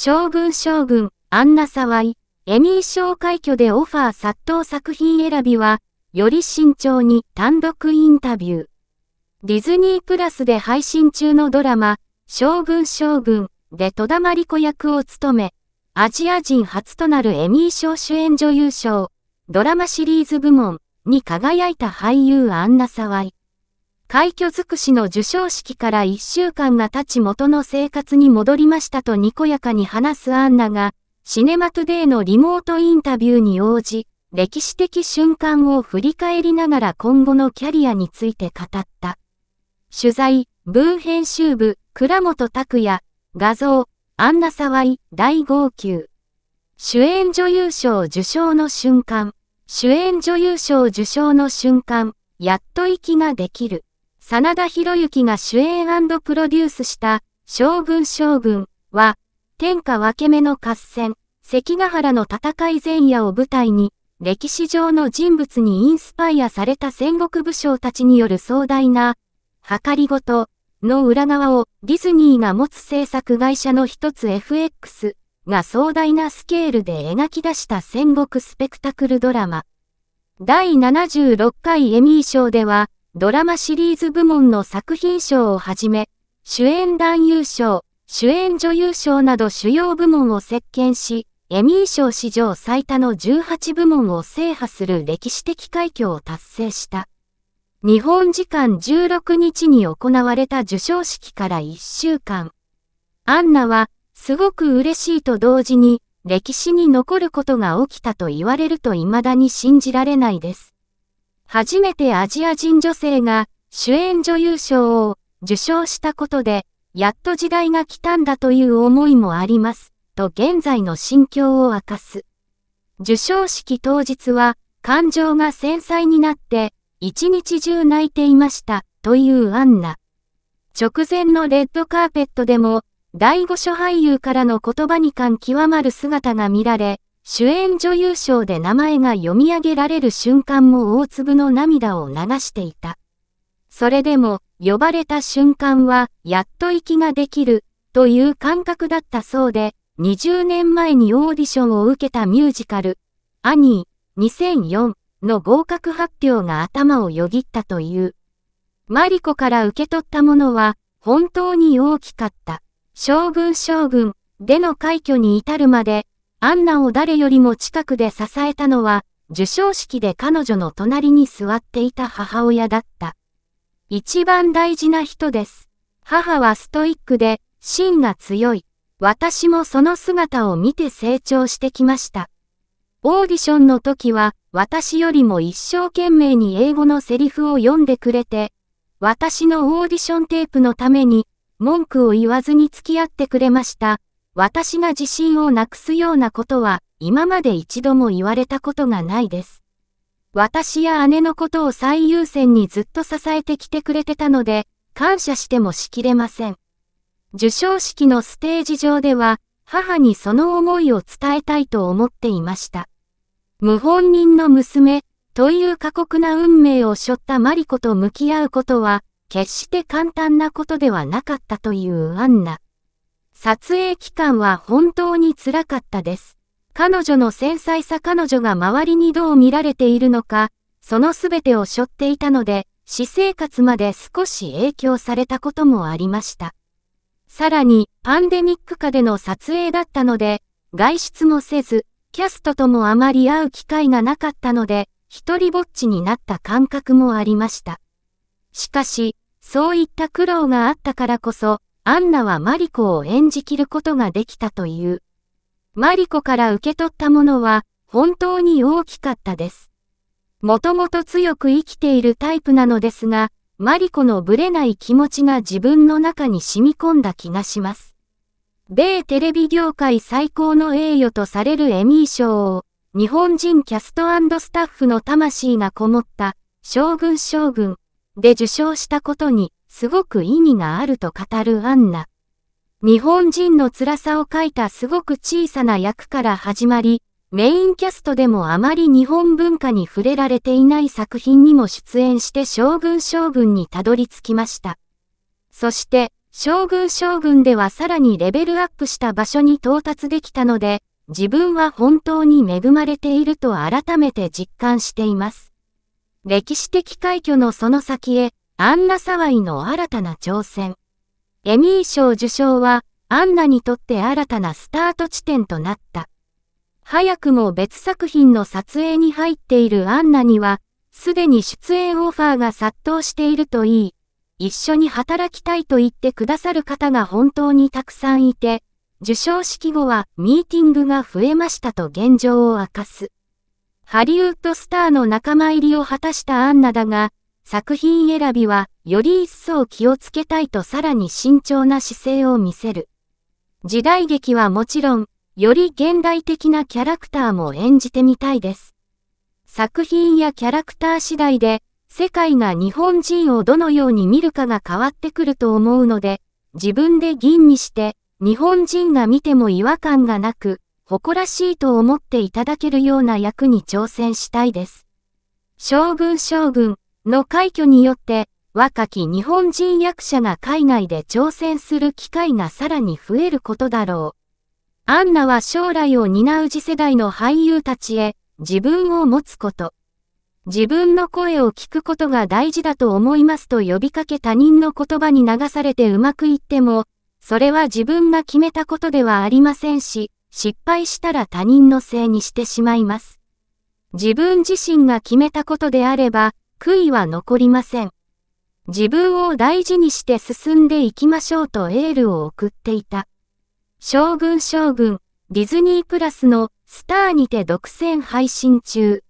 将軍将軍、アンナサワイ、エミー賞快挙でオファー殺到作品選びは、より慎重に単独インタビュー。ディズニープラスで配信中のドラマ、将軍将軍で戸田真理子役を務め、アジア人初となるエミー賞主演女優賞、ドラマシリーズ部門に輝いた俳優アンナサワイ。快挙尽くしの授賞式から一週間が経ち元の生活に戻りましたとにこやかに話すアンナが、シネマトゥデイのリモートインタビューに応じ、歴史的瞬間を振り返りながら今後のキャリアについて語った。取材、ブー編集部、倉本拓也、画像、アンナ沢井、第号泣。主演女優賞受賞の瞬間、主演女優賞受賞の瞬間、やっと息ができる。真田広之が主演プロデュースした将軍将軍は、天下分け目の合戦、関ヶ原の戦い前夜を舞台に、歴史上の人物にインスパイアされた戦国武将たちによる壮大な、計りごとの裏側をディズニーが持つ制作会社の一つ FX が壮大なスケールで描き出した戦国スペクタクルドラマ。第76回エミー賞では、ドラマシリーズ部門の作品賞をはじめ、主演男優賞、主演女優賞など主要部門を席巻し、エミー賞史上最多の18部門を制覇する歴史的快挙を達成した。日本時間16日に行われた授賞式から1週間。アンナは、すごく嬉しいと同時に、歴史に残ることが起きたと言われると未だに信じられないです。初めてアジア人女性が主演女優賞を受賞したことで、やっと時代が来たんだという思いもあります、と現在の心境を明かす。受賞式当日は、感情が繊細になって、一日中泣いていました、というアンナ。直前のレッドカーペットでも、第五所俳優からの言葉に感極まる姿が見られ、主演女優賞で名前が読み上げられる瞬間も大粒の涙を流していた。それでも、呼ばれた瞬間は、やっと息ができる、という感覚だったそうで、20年前にオーディションを受けたミュージカル、アニー、2004の合格発表が頭をよぎったという。マリコから受け取ったものは、本当に大きかった。将軍将軍での快挙に至るまで、アンナを誰よりも近くで支えたのは、受賞式で彼女の隣に座っていた母親だった。一番大事な人です。母はストイックで、芯が強い。私もその姿を見て成長してきました。オーディションの時は、私よりも一生懸命に英語のセリフを読んでくれて、私のオーディションテープのために、文句を言わずに付き合ってくれました。私が自信をなくすようなことは今まで一度も言われたことがないです。私や姉のことを最優先にずっと支えてきてくれてたので、感謝してもしきれません。受賞式のステージ上では、母にその思いを伝えたいと思っていました。無本人の娘、という過酷な運命を背負ったマリコと向き合うことは、決して簡単なことではなかったというアンナ。撮影期間は本当につらかったです。彼女の繊細さ彼女が周りにどう見られているのか、その全てを背負っていたので、私生活まで少し影響されたこともありました。さらに、パンデミック下での撮影だったので、外出もせず、キャストともあまり会う機会がなかったので、一人ぼっちになった感覚もありました。しかし、そういった苦労があったからこそ、アンナはマリコを演じきることができたという。マリコから受け取ったものは本当に大きかったです。もともと強く生きているタイプなのですが、マリコのブレない気持ちが自分の中に染み込んだ気がします。米テレビ業界最高の栄誉とされるエミー賞を、日本人キャストスタッフの魂がこもった、将軍将軍で受賞したことに、すごく意味があると語るアンナ。日本人の辛さを書いたすごく小さな役から始まり、メインキャストでもあまり日本文化に触れられていない作品にも出演して将軍将軍にたどり着きました。そして、将軍将軍ではさらにレベルアップした場所に到達できたので、自分は本当に恵まれていると改めて実感しています。歴史的快挙のその先へ、アンナ騒いの新たな挑戦。エミー賞受賞は、アンナにとって新たなスタート地点となった。早くも別作品の撮影に入っているアンナには、すでに出演オファーが殺到しているといい、一緒に働きたいと言ってくださる方が本当にたくさんいて、受賞式後はミーティングが増えましたと現状を明かす。ハリウッドスターの仲間入りを果たしたアンナだが、作品選びはより一層気をつけたいとさらに慎重な姿勢を見せる。時代劇はもちろん、より現代的なキャラクターも演じてみたいです。作品やキャラクター次第で、世界が日本人をどのように見るかが変わってくると思うので、自分で吟味して、日本人が見ても違和感がなく、誇らしいと思っていただけるような役に挑戦したいです。将軍将軍の快挙によって、若き日本人役者が海外で挑戦する機会がさらに増えることだろう。アンナは将来を担う次世代の俳優たちへ、自分を持つこと。自分の声を聞くことが大事だと思いますと呼びかけ他人の言葉に流されてうまくいっても、それは自分が決めたことではありませんし、失敗したら他人のせいにしてしまいます。自分自身が決めたことであれば、悔いは残りません。自分を大事にして進んでいきましょうとエールを送っていた。将軍将軍、ディズニープラスのスターにて独占配信中。